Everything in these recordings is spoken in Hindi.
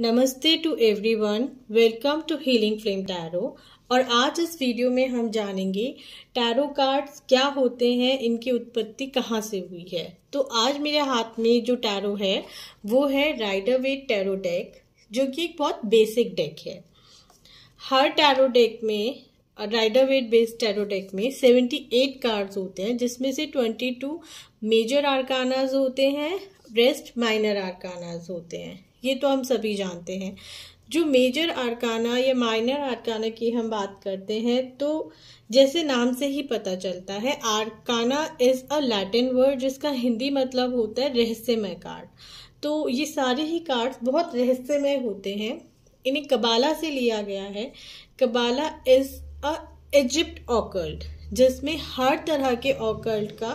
नमस्ते to everyone welcome to healing flame tarot और आज इस वीडियो में हम जानेंगे टैरो कार्ड्स क्या होते हैं इनकी उत्पत्ति कहाँ से हुई है तो आज मेरे हाथ में जो टैरो है वो है राइडर वे टैरो डेक जो कि एक बहुत बेसिक डेक है हर टैरो डेक में राइडर वेट बेस्ड टेरोडेक में 78 कार्ड्स होते हैं जिसमें से 22 मेजर आर्कानाज होते हैं रेस्ट माइनर आर्कानाज होते हैं ये तो हम सभी जानते हैं जो मेजर आर्काना या माइनर आर्काना की हम बात करते हैं तो जैसे नाम से ही पता चलता है arcana is a Latin word जिसका हिंदी मतलब होता है रहस्यमय कार्ड तो ये सारे ही कार्ड्स बहुत रहस्यमय होते हैं इन्हें कबाला से लिया गया है कबाला इज़ इजिप्ट ऑकल्ट जिसमें हर तरह के ऑकल्ट का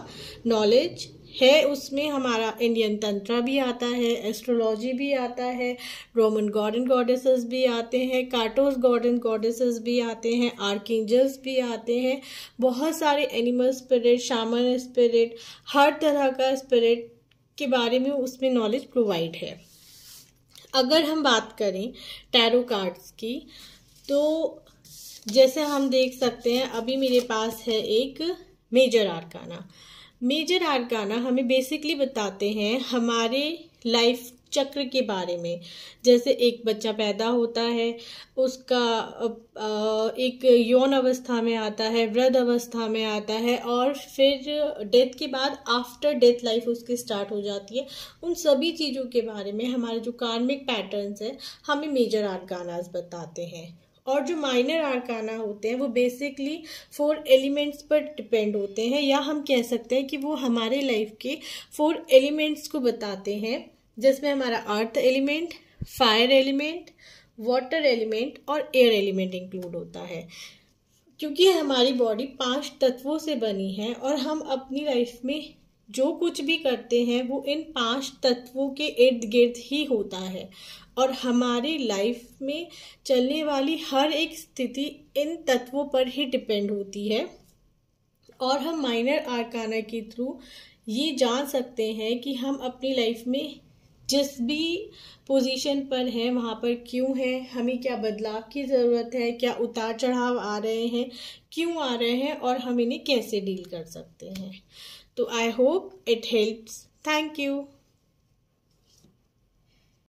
नॉलेज है उसमें हमारा इंडियन तंत्र भी आता है एस्ट्रोलॉजी भी आता है रोमन गॉड एंड गॉडेसेस भी आते हैं कार्टोस गॉड एंड गॉडेसेस भी आते हैं आर्किंजल्स भी आते हैं बहुत सारे एनिमल स्पिरिट शामन स्पिरिट हर तरह का स्पिरिट के बारे में उसमें नॉलेज प्रोवाइड है अगर हम बात करें टैरो कार्ड्स की तो जैसे हम देख सकते हैं अभी मेरे पास है एक मेजर आरकाना मेजर आरकाना हमें बेसिकली बताते हैं हमारे लाइफ चक्र के बारे में जैसे एक बच्चा पैदा होता है उसका एक यौन अवस्था में आता है वृद्ध अवस्था में आता है और फिर डेथ के बाद आफ्टर डेथ लाइफ उसकी स्टार्ट हो जाती है उन सभी चीज़ों के बारे में हमारे जो कार्मिक पैटर्न्स हैं हमें मेजर आर्गानाज बताते हैं और जो माइनर आरकाना होते हैं वो बेसिकली फोर एलिमेंट्स पर डिपेंड होते हैं या हम कह सकते हैं कि वो हमारे लाइफ के फोर एलिमेंट्स को बताते हैं जिसमें हमारा earth element fire element water element और एयर एलिमेंट इंक्लूड होता है क्योंकि हमारी बॉडी पांच तत्वों से बनी है और हम अपनी लाइफ में जो कुछ भी करते हैं वो इन पांच तत्वों के इर्द गिर्द ही होता है और हमारी लाइफ में चलने वाली हर एक स्थिति इन तत्वों पर ही डिपेंड होती है और हम माइनर आरकाना के थ्रू ये जान सकते हैं कि हम अपनी लाइफ में जिस भी पोजीशन पर हैं वहाँ पर क्यों है हमें क्या बदलाव की ज़रूरत है क्या उतार चढ़ाव आ रहे हैं क्यों आ रहे हैं और हम इन्हें कैसे डील कर सकते हैं So I hope it helps. Thank you.